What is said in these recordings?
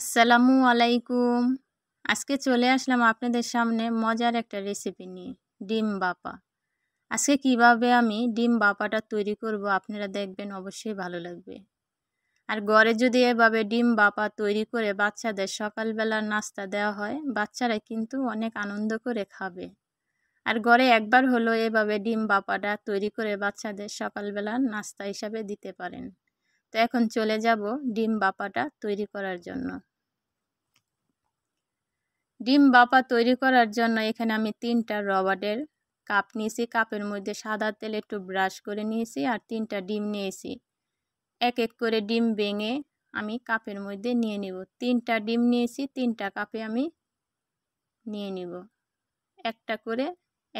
আসসালামু আলাইকুম আজকে চলে আসলাম আপনাদের সামনে মজার একটা রেসিপি নিয়ে ডিম বাপা আজকে কিভাবে আমি ডিম বাপাটা তৈরি করব আপনারা দেখবেন অবশ্যই ভালো লাগবে আর গড়ে যদি এভাবে ডিম বাপা তৈরি করে বাচ্চাদের সকালবেলার নাস্তা দেওয়া হয় বাচ্চারা কিন্তু অনেক আনন্দ করে খাবে আর গড়ে একবার হলো এভাবে ডিম বাপাটা তৈরি করে বাচ্চাদের সকালবেলার নাস্তা হিসাবে দিতে পারেন তো এখন চলে যাব ডিম বাপাটা তৈরি করার জন্য ডিম বাপা তৈরি করার জন্য এখানে আমি তিনটা রবার্টের কাপ নিয়েছি কাপের মধ্যে সাদা তেল একটু ব্রাশ করে নিয়েছি আর তিনটা ডিম নিয়েছি এক এক করে ডিম ভেঙে আমি কাপের মধ্যে নিয়ে নিব তিনটা ডিম নিয়েছি তিনটা কাপে আমি নিয়ে নিব একটা করে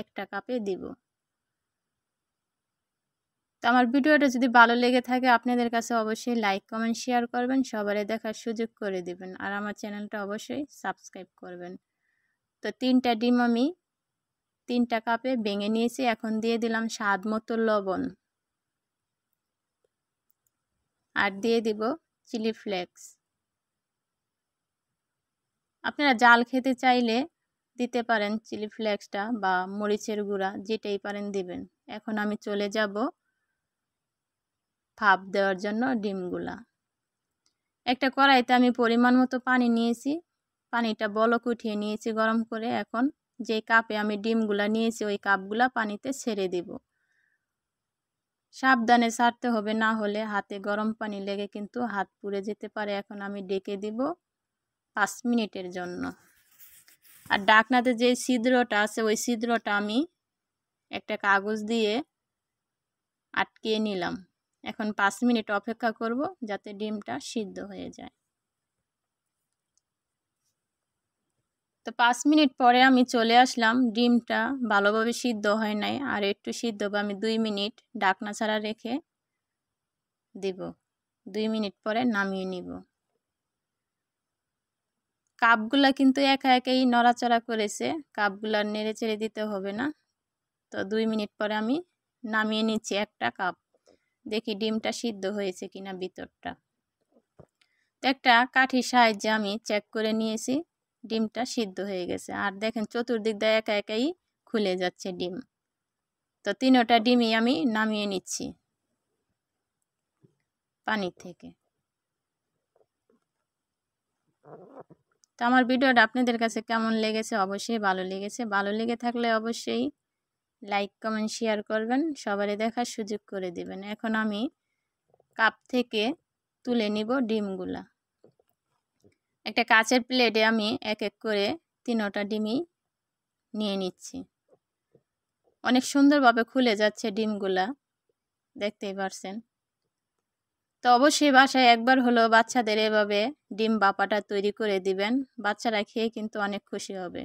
একটা কাপে দিব তো আমার ভিডিওটা যদি ভালো লেগে থাকে আপনাদের কাছে অবশ্যই লাইক কমেন্ট শেয়ার করবেন সবারই দেখার সুযোগ করে দিবেন আর আমার চ্যানেলটা অবশ্যই সাবস্ক্রাইব করবেন তো তিনটা ডিম আমি তিনটা কাপে ভেঙে নিয়েছি এখন দিয়ে দিলাম স্বাদ মতো লবণ আর দিয়ে দিব চিলি ফ্লেক্স আপনারা জাল খেতে চাইলে দিতে পারেন চিলি ফ্লেক্সটা বা মরিচের গুঁড়া যেটাই পারেন দিবেন এখন আমি চলে যাব ভাপ দেওয়ার জন্য ডিমগুলা একটা কড়াইতে আমি পরিমাণ মতো পানি নিয়েছি পানিটা বলক উঠিয়ে নিয়েছি গরম করে এখন যে কাপে আমি ডিমগুলা নিয়েছি ওই কাপগুলা পানিতে ছেড়ে দেব সাবধানে ছাড়তে হবে না হলে হাতে গরম পানি লেগে কিন্তু হাত পুড়ে যেতে পারে এখন আমি ডেকে দিব পাঁচ মিনিটের জন্য আর ডাকনাতে যে ছিদ্রটা আছে ওই ছিদ্রটা আমি একটা কাগজ দিয়ে আটকিয়ে নিলাম এখন পাঁচ মিনিট অপেক্ষা করব যাতে ডিমটা সিদ্ধ হয়ে যায় তো পাঁচ মিনিট পরে আমি চলে আসলাম ডিমটা ভালোভাবে সিদ্ধ হয় নাই আর একটু সিদ্ধ বা আমি দুই মিনিট ডাকনা ছাড়া রেখে দিব দুই মিনিট পরে নামিয়ে নিব কাপগুলা কিন্তু একা একাই নড়াচড়া করেছে কাপগুলা নেড়ে চেড়ে দিতে হবে না তো দুই মিনিট পরে আমি নামিয়ে নিচ্ছি একটা কাপ দেখি ডিমটা সিদ্ধ হয়েছে কিনা ভিতরটা তো একটা কাঠির সাহায্যে আমি চেক করে নিয়েছি ডিমটা সিদ্ধ হয়ে গেছে আর দেখেন চতুর্দিক দিয়ে একা একাই খুলে যাচ্ছে ডিম তো তিনোটা ডিমই আমি নামিয়ে নিচ্ছি পানি থেকে তো আমার ভিডিওটা আপনাদের কাছে কেমন লেগেছে অবশ্যই ভালো লেগেছে ভালো লেগে থাকলে অবশ্যই লাইক কমেন্ট শেয়ার করবেন সবারই দেখার সুযোগ করে দিবেন এখন আমি কাপ থেকে তুলে নিব ডিমগুলা একটা কাচের প্লেটে আমি এক এক করে তিনোটা ডিমই নিয়ে নিচ্ছি অনেক সুন্দরভাবে খুলে যাচ্ছে ডিমগুলা দেখতেই পারছেন তো অবশ্যই বাসায় একবার হলো বাচ্চাদের এভাবে ডিম বাপাটা তৈরি করে দিবেন বাচ্চারা খেয়ে কিন্তু অনেক খুশি হবে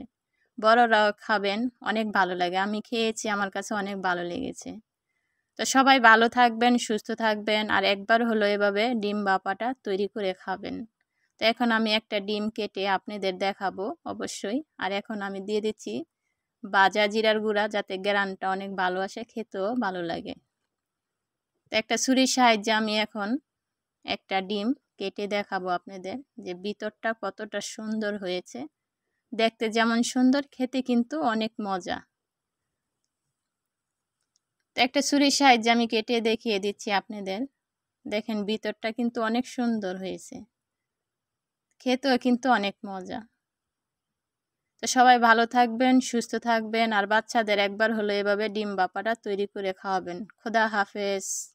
বড়রাও খাবেন অনেক ভালো লাগে আমি খেয়েছি আমার কাছে অনেক ভালো লেগেছে তো সবাই ভালো থাকবেন সুস্থ থাকবেন আর একবার হলো এভাবে ডিম বাপাটা তৈরি করে খাবেন তো এখন আমি একটা ডিম কেটে আপনাদের দেখাবো অবশ্যই আর এখন আমি দিয়ে দিচ্ছি বাজা জিরার গুঁড়া যাতে গ্রানটা অনেক ভালো আসে খেতেও ভালো লাগে তো একটা ছুরির সাহায্যে আমি এখন একটা ডিম কেটে দেখাবো আপনাদের যে ভিতরটা কতটা সুন্দর হয়েছে দেখতে যেমন সুন্দর খেতে কিন্তু অনেক মজা তো একটা ছুরির সাহায্যে আমি কেটে দেখিয়ে দিচ্ছি আপনাদের দেখেন ভিতরটা কিন্তু অনেক সুন্দর হয়েছে খেতেও কিন্তু অনেক মজা তো সবাই ভালো থাকবেন সুস্থ থাকবেন আর বাচ্চাদের একবার হলো এভাবে ডিম বাপাটা তৈরি করে খাওয়াবেন খোদা হাফেজ